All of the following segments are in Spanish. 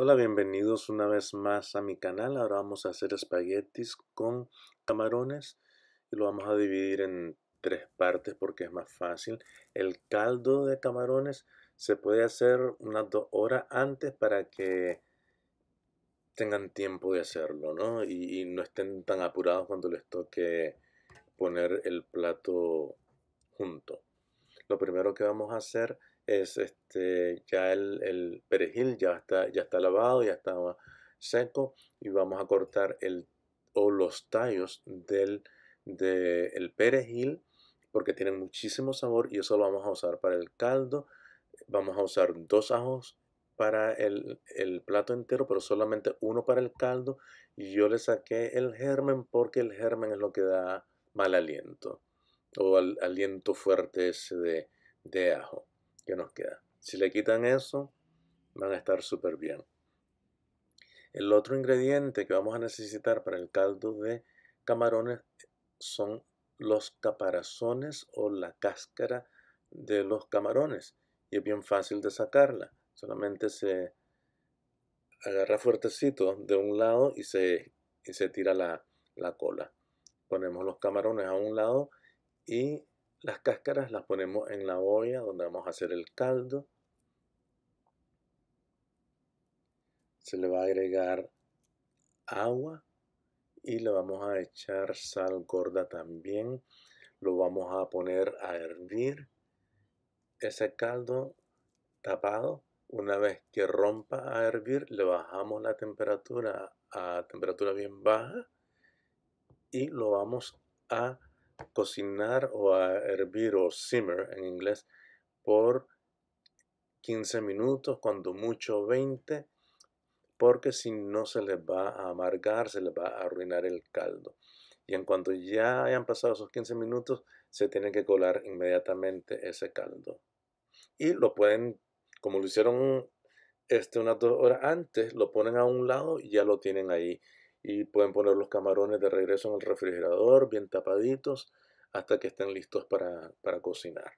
Hola, bienvenidos una vez más a mi canal. Ahora vamos a hacer espaguetis con camarones y lo vamos a dividir en tres partes porque es más fácil. El caldo de camarones se puede hacer unas dos horas antes para que tengan tiempo de hacerlo, ¿no? Y, y no estén tan apurados cuando les toque poner el plato junto. Lo primero que vamos a hacer es este, ya el, perejil ya está, ya está lavado, ya está seco y vamos a cortar el, o los tallos del perejil porque tienen muchísimo sabor y eso lo vamos a usar para el caldo. Vamos a usar dos ajos para el, plato entero, pero solamente uno para el caldo. Y yo le saqué el germen porque el germen es lo que da mal aliento o aliento fuerte ese de, de ajo nos queda. Si le quitan eso, van a estar súper bien. El otro ingrediente que vamos a necesitar para el caldo de camarones son los caparazones o la cáscara de los camarones. Y es bien fácil de sacarla. Solamente se agarra fuertecito de un lado y se, se tira la cola. Ponemos los camarones a un lado y las cáscaras las ponemos en la olla donde vamos a hacer el caldo. Se le va a agregar agua y le vamos a echar sal gorda también. Lo vamos a poner a hervir. Ese caldo tapado, una vez que rompa a hervir, le bajamos la temperatura a temperatura bien baja y lo vamos a cocinar o a hervir o simmer en inglés por 15 minutos, cuando mucho 20, porque si no se les va a amargar, se les va a arruinar el caldo. Y en cuanto ya hayan pasado esos 15 minutos, se tiene que colar inmediatamente ese caldo. Y lo pueden, como lo hicieron este, unas dos horas antes, lo ponen a un lado y ya lo tienen ahí y pueden poner los camarones de regreso en el refrigerador, bien tapaditos, hasta que estén listos para, cocinar.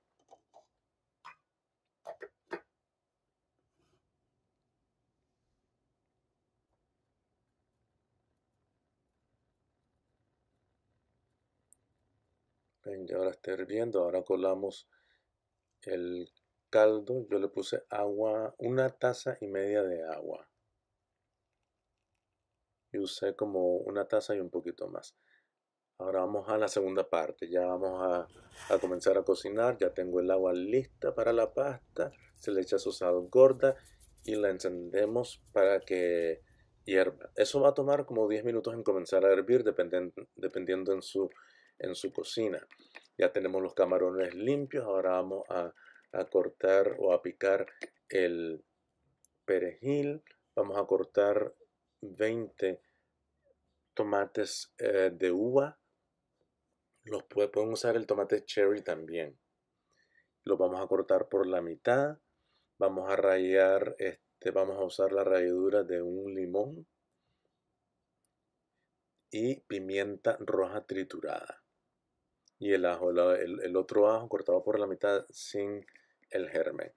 ya ahora está hirviendo, ahora colamos el caldo, yo le puse agua, una taza y media de agua y usé como una taza y un poquito más. Ahora vamos a la segunda parte, ya vamos a, a comenzar a cocinar, ya tengo el agua lista para la pasta, se le echa su sal gorda y la encendemos para que hierva. Eso va a tomar como 10 minutos en comenzar a hervir dependiendo, dependiendo en, su, en su cocina. Ya tenemos los camarones limpios, ahora vamos a, a cortar o a picar el perejil, vamos a cortar 20 tomates eh, de uva. Los pueden, usar el tomate cherry también. Los vamos a cortar por la mitad. Vamos a rallar este, vamos a usar la ralladura de un limón y pimienta roja triturada. Y el ajo, el, otro ajo cortado por la mitad sin el germen.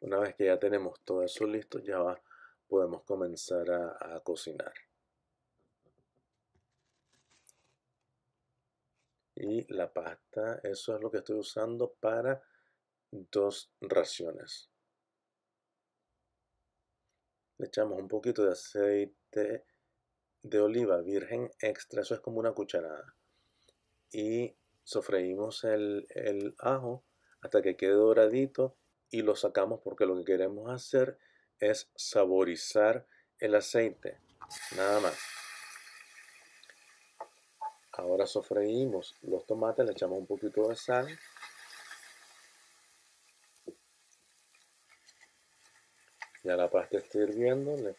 Una vez que ya tenemos todo eso listo, ya va podemos comenzar a, cocinar. y la pasta. Eso es lo que estoy usando para dos raciones. Le echamos un poquito de aceite de oliva virgen extra, eso es como una cucharada. Y sofreímos el, el ajo hasta que quede doradito y lo sacamos porque lo que queremos hacer es saborizar el aceite, nada más. Ahora sofreímos los tomates, le echamos un poquito de sal. Ya la pasta está hirviendo, le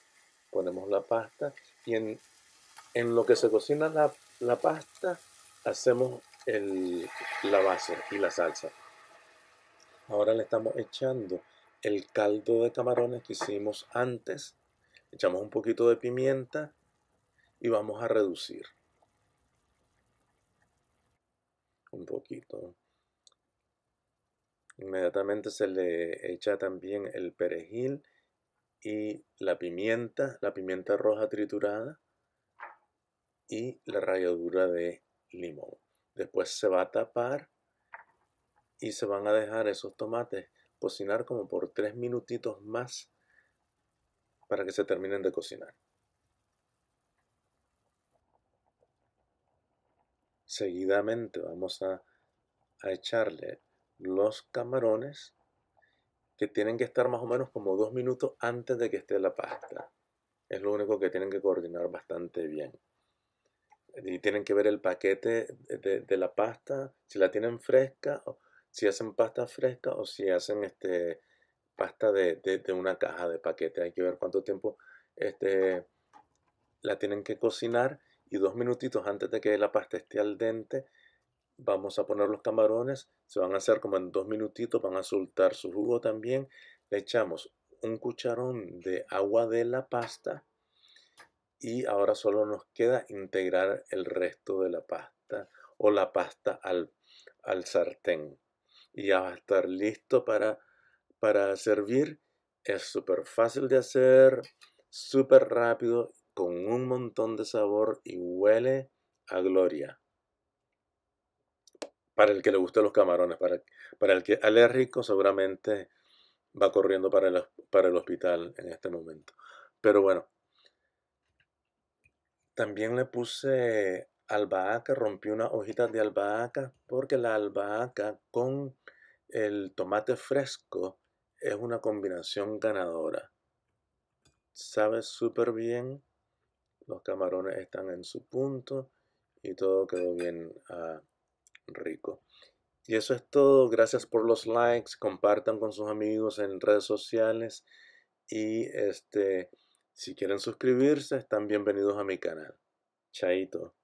ponemos la pasta y en, en lo que se cocina la, la pasta hacemos el, la base y la salsa. Ahora le estamos echando el caldo de camarones que hicimos antes, echamos un poquito de pimienta y vamos a reducir. Un poquito. Inmediatamente se le echa también el perejil y la pimienta, la pimienta roja triturada y la ralladura de limón. Después se va a tapar y se van a dejar esos tomates cocinar como por tres minutitos más para que se terminen de cocinar. Seguidamente vamos a, echarle los camarones que tienen que estar más o menos como dos minutos antes de que esté la pasta. Es lo único que tienen que coordinar bastante bien. Y tienen que ver el paquete de, de la pasta, si la tienen fresca o, si hacen pasta fresca o si hacen este, pasta de, una caja de paquete. Hay que ver cuánto tiempo este, la tienen que cocinar y dos minutitos antes de que la pasta esté al dente vamos a poner los camarones. Se van a hacer como en dos minutitos, van a soltar su jugo también. Le echamos un cucharón de agua de la pasta y ahora solo nos queda integrar el resto de la pasta o la pasta al, al sartén y ya va a estar listo para, para servir. Es súper fácil de hacer, súper rápido, con un montón de sabor y huele a gloria. Para el que le guste los camarones, para, para el que alérgico seguramente va corriendo para para el hospital en este momento. Pero bueno, también le puse albahaca, rompí una hojitas de albahaca, porque la albahaca con el tomate fresco es una combinación ganadora. Sabe súper bien, los camarones están en su punto y todo quedó bien ah, rico. Y eso es todo. Gracias por los likes. Compartan con sus amigos en redes sociales. Y este, si quieren suscribirse, están bienvenidos a mi canal. Chaito.